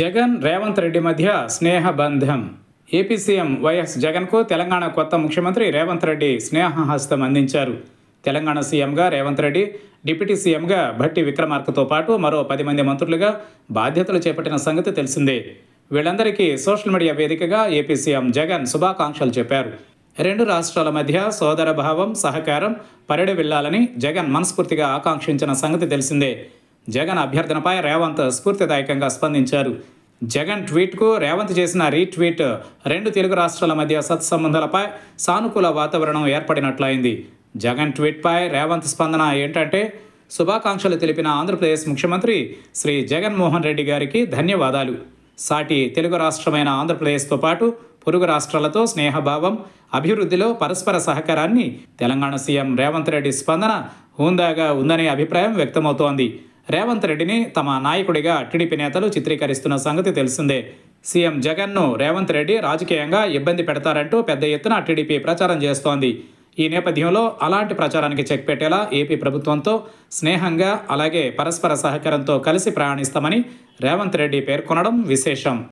జగన్ రేవంత్ రెడ్డి మధ్య బంధం AP CM YS జగన్కు తెలంగాణ కొత్త ముఖ్యమంత్రి రేవంత్ రెడ్డి స్నేహహస్తం అందించారు తెలంగాణ సీఎంగా రేవంత్ రెడ్డి డిప్యూటీ సీఎంగా భట్టి విక్రమార్కతో పాటు మరో పది మంది మంత్రులుగా బాధ్యతలు చేపట్టిన సంగతి తెలిసిందే వీళ్ళందరికీ సోషల్ మీడియా వేదికగా ఏపీ సీఎం జగన్ శుభాకాంక్షలు చెప్పారు రెండు రాష్ట్రాల మధ్య సోదరభావం సహకారం పరిడి వెళ్లాలని జగన్ మనస్ఫూర్తిగా ఆకాంక్షించిన సంగతి తెలిసిందే జగన్ అభ్యర్థనపై రేవంత్ స్ఫూర్తిదాయకంగా స్పందించారు జగన్ ట్వీట్కు రేవంత్ చేసిన రీట్వీట్ రెండు తెలుగు రాష్ట్రాల మధ్య సత్సంబంధాలపై సానుకూల వాతావరణం ఏర్పడినట్లయింది జగన్ ట్వీట్పై రేవంత్ స్పందన ఏంటంటే శుభాకాంక్షలు తెలిపిన ఆంధ్రప్రదేశ్ ముఖ్యమంత్రి శ్రీ జగన్మోహన్ రెడ్డి గారికి ధన్యవాదాలు సాటి తెలుగు రాష్ట్రమైన ఆంధ్రప్రదేశ్తో పాటు పొరుగు రాష్ట్రాలతో స్నేహభావం అభివృద్ధిలో పరస్పర సహకారాన్ని తెలంగాణ సీఎం రేవంత్ రెడ్డి స్పందన హుందాగా ఉందనే అభిప్రాయం వ్యక్తమవుతోంది రేవంత్ రెడ్డిని తమ నాయకుడిగా టీడీపీ నేతలు చిత్రీకరిస్తున్న సంగతి తెలిసిందే సీఎం జగన్ను రేవంత్ రెడ్డి రాజకీయంగా ఇబ్బంది పెడతారంటూ పెద్ద ఎత్తున టీడీపీ ప్రచారం చేస్తోంది ఈ నేపథ్యంలో అలాంటి ప్రచారానికి చెక్ పెట్టేలా ఏపీ ప్రభుత్వంతో స్నేహంగా అలాగే పరస్పర సహకారంతో కలిసి ప్రయాణిస్తామని రేవంత్ రెడ్డి పేర్కొనడం విశేషం